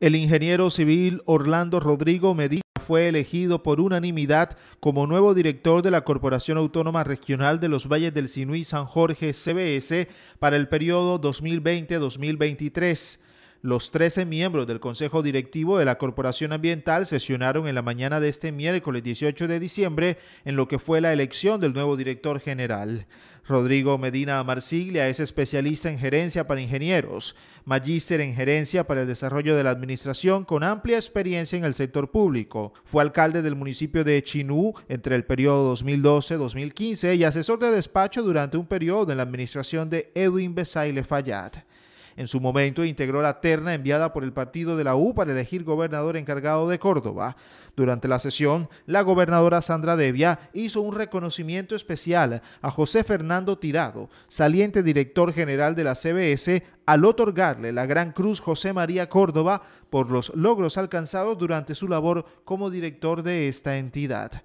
El ingeniero civil Orlando Rodrigo Medina fue elegido por unanimidad como nuevo director de la Corporación Autónoma Regional de los Valles del Sinuí San Jorge CBS para el periodo 2020-2023. Los 13 miembros del Consejo Directivo de la Corporación Ambiental sesionaron en la mañana de este miércoles 18 de diciembre en lo que fue la elección del nuevo director general. Rodrigo Medina Marsiglia es especialista en gerencia para ingenieros, magíster en gerencia para el desarrollo de la administración con amplia experiencia en el sector público. Fue alcalde del municipio de Chinú entre el periodo 2012-2015 y asesor de despacho durante un periodo en la administración de Edwin Besaile Fayad. En su momento integró la terna enviada por el partido de la U para elegir gobernador encargado de Córdoba. Durante la sesión, la gobernadora Sandra Devia hizo un reconocimiento especial a José Fernando Tirado, saliente director general de la CBS, al otorgarle la Gran Cruz José María Córdoba por los logros alcanzados durante su labor como director de esta entidad.